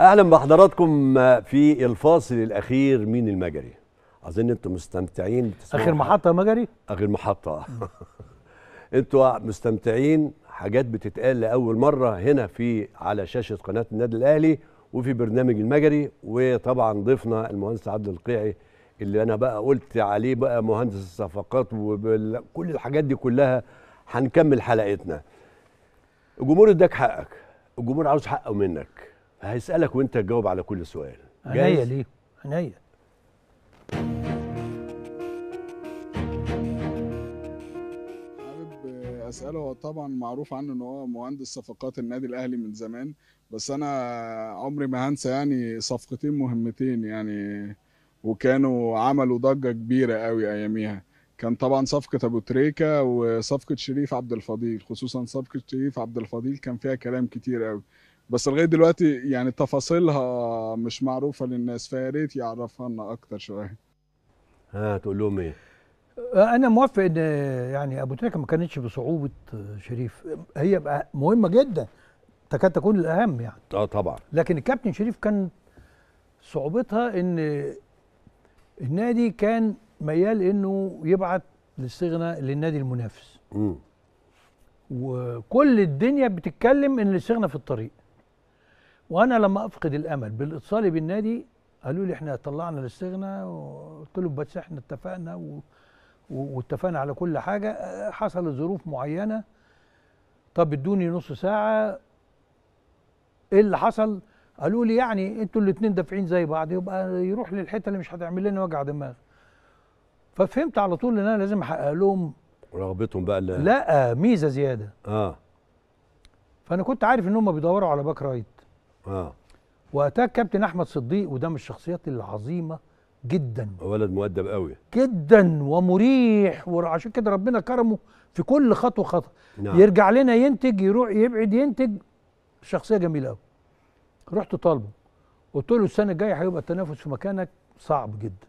اهلا بحضراتكم في الفاصل الاخير من المجري اظن انتم مستمتعين اخر محطه مجري اخر محطه انتوا مستمتعين حاجات بتتقال لاول مره هنا في على شاشه قناه النادي الاهلي وفي برنامج المجري وطبعا ضيفنا المهندس عبد القيعي اللي انا بقى قلت عليه بقى مهندس الصفقات وكل الحاجات دي كلها هنكمل حلقتنا الجمهور اداك حقك الجمهور عاوز حقه منك هيسالك وانت تجاوب على كل سؤال عناية ليه عينيا اساله هو طبعا معروف عنه ان هو مهندس صفقات النادي الاهلي من زمان بس انا عمري ما هنسى يعني صفقتين مهمتين يعني وكانوا عملوا ضجه كبيره قوي اياميها كان طبعا صفقه ابو تريكه وصفقه شريف عبد الفضيل خصوصا صفقه شريف عبد الفضيل كان فيها كلام كتير قوي بس لغايه دلوقتي يعني تفاصيلها مش معروفه للناس فيا ريت يعرفها لنا اكتر شويه ها تقول لهم ايه آه، انا موافق ان يعني ابو تريكه ما كانتش بصعوبه آه، شريف هي مهمه جدا تكاد تكون الاهم يعني اه طبعا لكن الكابتن شريف كان صعوبتها ان النادي كان ميال انه يبعت الاستغناء للنادي المنافس م. وكل الدنيا بتتكلم ان الاستغناء في الطريق وانا لما افقد الامل بالاتصال بالنادي قالوا لي احنا طلعنا الاستغناء وقلت لهم بس احنا اتفقنا و... واتفقنا على كل حاجه حصلت ظروف معينه طب ادوني نص ساعه ايه اللي حصل؟ قالوا لي يعني انتوا الاثنين دافعين زي بعض يبقى يروح للحته اللي مش هتعمل لنا وجع دماغ. ففهمت على طول ان انا لازم احقق لهم رغبتهم بقى اللي لا ميزه زياده. اه فانا كنت عارف ان هم بيدوروا على باك رايت. آه. وقتها واتاك كابتن احمد صديق وده من الشخصيات العظيمه جدا ولد مؤدب قوي جدا ومريح وعشان كده ربنا كرمه في كل خطوه خطوه نعم. يرجع لنا ينتج يروح يبعد ينتج شخصيه جميله قوي رحت طالبه قلت له السنه الجايه هيبقى التنافس في مكانك صعب جدا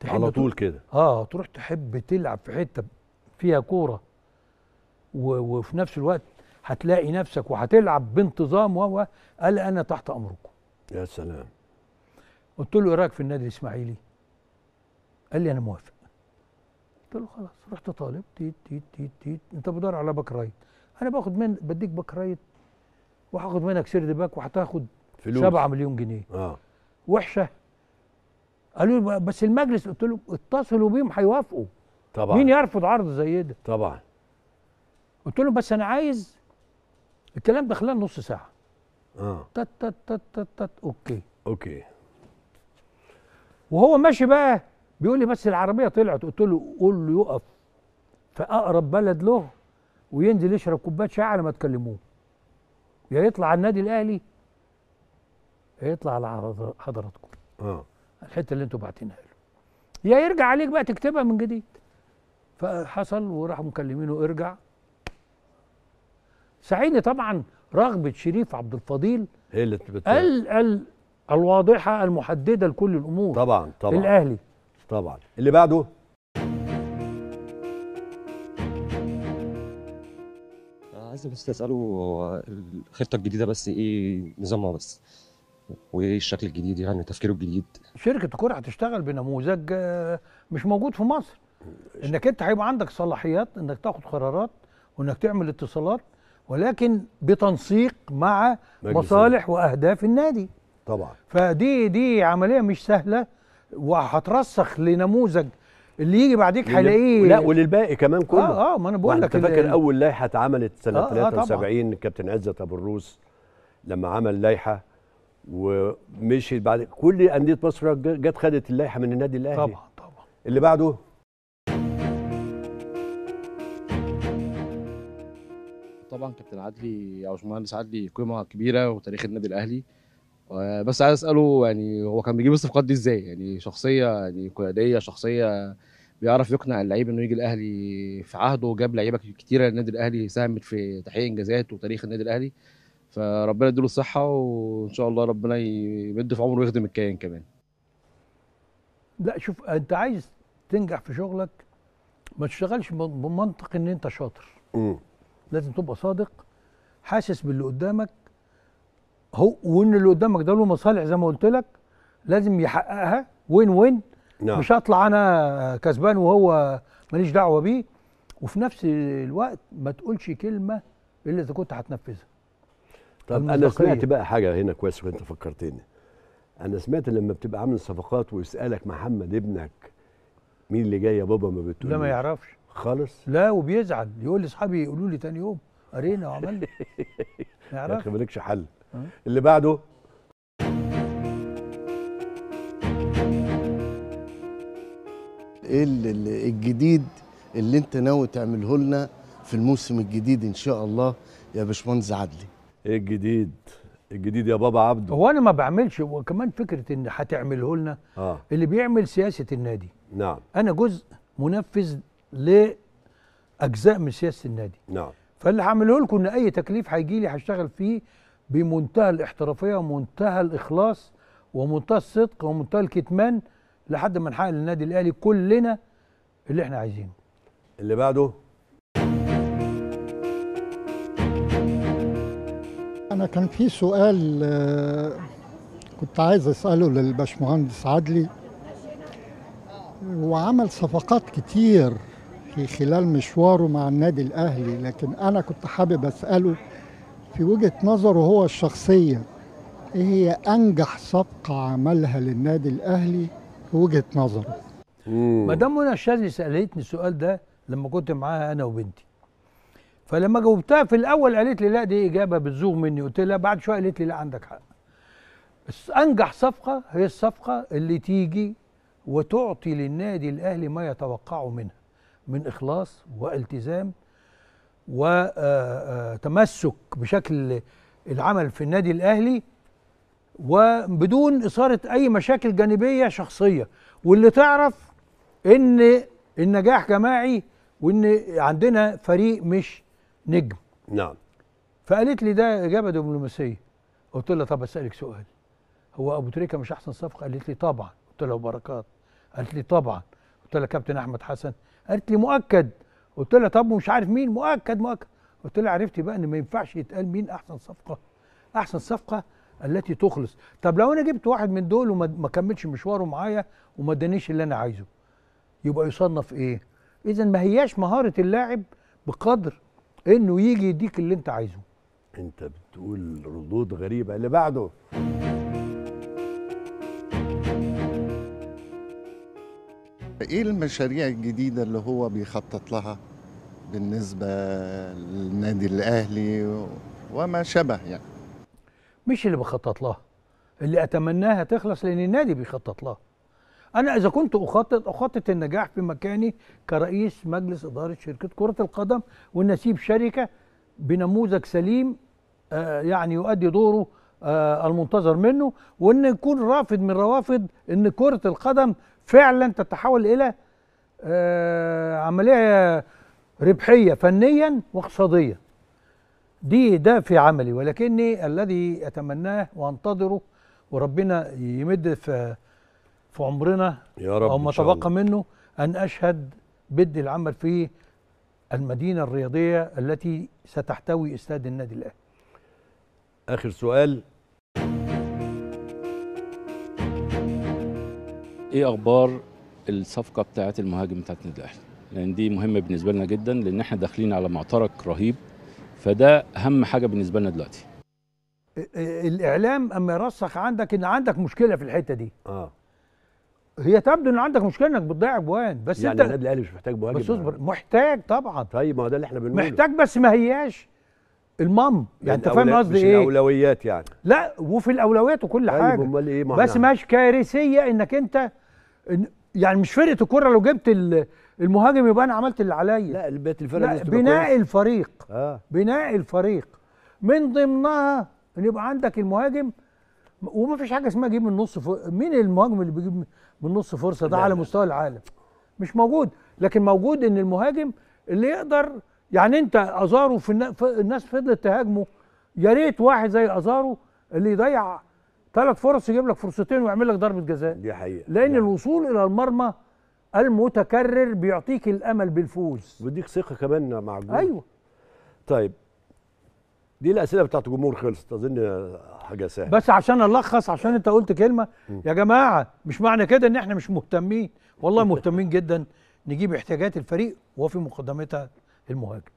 تحب على طول كده اه تروح تحب تلعب في حته فيها كوره وفي نفس الوقت هتلاقي نفسك وهتلعب بانتظام وهو قال انا تحت امركم يا سلام قلت له ايه رايك في النادي الاسماعيلي قال لي انا موافق قلت له خلاص رحت طالب تيت تيت تيت تيت انت بدور على باك رايت انا باخد من بديك باك رايت وهاخد منك سيرد باك وهتاخد 7 مليون جنيه اه وحشه قالوا لي بس المجلس قلت له اتصلوا بيهم هيوافقوا طبعا مين يرفض عرض زي ده طبعا قلت له بس انا عايز الكلام ده خلال نص ساعه اه تت تت تت تت, تت اوكي اوكي وهو ماشي بقى بيقول لي بس العربيه طلعت قلت له قول له يقف في اقرب بلد له وينزل يشرب كوبايه شاي على ما تكلموه يا يطلع على النادي الاهلي يا يطلع على حضراتكم اه الحته اللي انتوا باعتينها له يا يرجع عليك بقى تكتبها من جديد فحصل وراحوا مكلمينه ارجع ساعدني طبعا رغبه شريف عبد الفضيل هي اللي ال ال الواضحه المحدده لكل الامور طبعا طبعا الاهلي طبعا اللي بعده عايز بس اساله الخطه الجديده بس ايه نظامها بس وايه الشكل الجديد يعني تفكيره الجديد شركه الكوره هتشتغل بنموذج آه، مش موجود في مصر انك انت هيبقى عندك صلاحيات انك تاخد قرارات وانك تعمل اتصالات ولكن بتنسيق مع مصالح واهداف النادي طبعا فدي دي عمليه مش سهله وهترسخ لنموذج اللي يجي بعديك هيلاقيه لا وللباقي كمان كله اه اه ما انا بقول لك انت فاكر اول لائحه اتعملت سنه آه 73 آه كابتن عزت ابو الروس لما عمل لائحه ومشي بعد كل انديه مصر جت خدت اللائحه من النادي الاهلي طبعا طبعا اللي بعده طبعا كابتن عدلي او باشمهندس عدلي قيمه كبيره وتاريخ النادي الاهلي آه، بس عايز اساله يعني هو كان بيجيب الصفقات دي ازاي يعني شخصيه يعني قياديه شخصيه بيعرف يقنع اللعيب انه يجي الاهلي في عهده جاب لعيبه كتيره للنادي الاهلي ساهمت في تحقيق انجازات وتاريخ النادي الاهلي فربنا يديله الصحه وان شاء الله ربنا يمد في عمره ويخدم الكيان كمان لا شوف انت عايز تنجح في شغلك ما تشتغلش بمنطق ان انت شاطر لازم تبقى صادق حاسس باللي قدامك هو وان اللي قدامك ده له مصالح زي ما قلت لك لازم يحققها وين وين نعم. مش هطلع انا كسبان وهو ماليش دعوه بيه وفي نفس الوقت ما تقولش كلمه الا اذا كنت هتنفذها طب انا سمعت بقى حاجه هنا كويس وانت فكرتني انا سمعت لما بتبقى عامل صفقات ويسالك محمد ابنك مين اللي جاي يا بابا ما بتقولش ده ما يعرفش خالص لا وبيزعل يقول لي اصحابي يقولوا لي تاني يوم قرينا وعملنا ما يعرفش مالكش حل أه؟ اللي بعده ايه الجديد اللي انت ناوي تعمله لنا في الموسم الجديد ان شاء الله يا باشمهندس عدلي ايه الجديد الجديد يا بابا عبده هو انا ما بعملش وكمان فكره ان هتعمله لنا آه. اللي بيعمل سياسه النادي نعم انا جزء منفذ لاجزاء من سياسه النادي نعم فاللي هعمله لكم ان اي تكليف هيجي لي هشتغل فيه بمنتهى الاحترافيه ومنتهى الاخلاص ومنتهى الصدق ومنتهى الكتمان لحد ما نحقق للنادي الاهلي كلنا اللي احنا عايزينه اللي بعده انا كان في سؤال آه، كنت عايز اساله للباشمهندس عدلي وعمل صفقات كتير في خلال مشواره مع النادي الاهلي لكن انا كنت حابب اساله في وجهه نظره هو الشخصيه ايه هي انجح صفقه عملها للنادي الاهلي في وجهه نظره مدام منى الشاذلي سالتني السؤال ده لما كنت معاها انا وبنتي فلما جاوبتها في الاول قالت لي لا دي اجابه بتزوغ مني قلت لها بعد شويه قالت لي لا عندك حق بس انجح صفقه هي الصفقه اللي تيجي وتعطي للنادي الاهلي ما يتوقعه منها من إخلاص والتزام وتمسك آه، آه، بشكل العمل في النادي الأهلي وبدون إثارة أي مشاكل جانبية شخصية واللي تعرف إن النجاح جماعي وإن عندنا فريق مش نجم نعم فقالت لي ده إجابة دبلوماسية قلت لها طب أسألك سؤال هو أبو تريكة مش أحسن صفقة قالت لي طبعا قلت لها وبركات قالت لي طبعا قلت لها كابتن أحمد حسن قالت لي مؤكد قلت لها طب ومش عارف مين مؤكد مؤكد قلت لها عرفتي بقى ان ما ينفعش يتقال مين احسن صفقه احسن صفقه التي تخلص طب لو انا جبت واحد من دول وما كملش مشواره معايا وما ادانيش اللي انا عايزه يبقى يصنف ايه اذا ما هياش مهاره اللاعب بقدر انه يجي يديك اللي انت عايزه انت بتقول ردود غريبه اللي بعده ايه المشاريع الجديده اللي هو بيخطط لها بالنسبه للنادي الاهلي وما شابه يعني مش اللي بخطط لها اللي اتمناها تخلص لان النادي بيخطط لها انا اذا كنت اخطط اخطط النجاح في مكاني كرئيس مجلس اداره شركه كره القدم وان اسيب شركه بنموذج سليم آه، يعني يؤدي دوره آه، المنتظر منه وان يكون رافض من روافض ان كره القدم فعلا تتحول الى آه، عمليه ربحيه فنيا واقتصاديا دي ده في عملي ولكني الذي اتمناه وانتظره وربنا يمد في في عمرنا يا رب او ما تبقى منه ان اشهد بدء العمل في المدينه الرياضيه التي ستحتوي استاد النادي الاهلي اخر سؤال ايه اخبار الصفقه بتاعه المهاجم بتاعت النادي الاهلي لان يعني دي مهمه بالنسبه لنا جدا لان احنا داخلين على معترك رهيب فده اهم حاجه بالنسبه لنا دلوقتي الاعلام اما يرسخ عندك ان عندك مشكله في الحته دي اه هي تبدو ان عندك مشكله انك بتضيع جوان بس يعني انت النادي الاهلي مش محتاج مهاجم بس اصبر يعني. محتاج طبعا طيب ما هو ده اللي احنا بنقوله محتاج بس ما هياش المام يعني انت فاهم قصدي ايه؟ الاولويات يعني لا وفي الاولويات وكل طيب حاجه امال ايه بس مش كارثيه انك انت يعني مش فرقه الكره لو جبت المهاجم يبقى انا عملت اللي عليا لا بقت الفرقه لا بناء الفريق آه. بناء الفريق من ضمنها ان يبقى عندك المهاجم وما فيش حاجه اسمها جيب من نص فرصة. مين المهاجم اللي بيجيب من نص فرصه ده على مستوى العالم مش موجود لكن موجود ان المهاجم اللي يقدر يعني انت ازارو في الناس فضلت تهاجمه يا ريت واحد زي ازارو اللي يضيع ثلاث فرص يجيب لك فرصتين ويعمل لك ضربه جزاء دي حقيقه لان دي يعني. الوصول الى المرمى المتكرر بيعطيك الامل بالفوز بيديك ثقه كمان مع الجمهور ايوه طيب دي الاسئله بتاعت الجمهور خلصت اظن حاجه سهله بس عشان الخص عشان انت قلت كلمه م. يا جماعه مش معنى كده ان احنا مش مهتمين والله مهتمين جدا نجيب احتياجات الفريق وفي مقدمتها المهاجم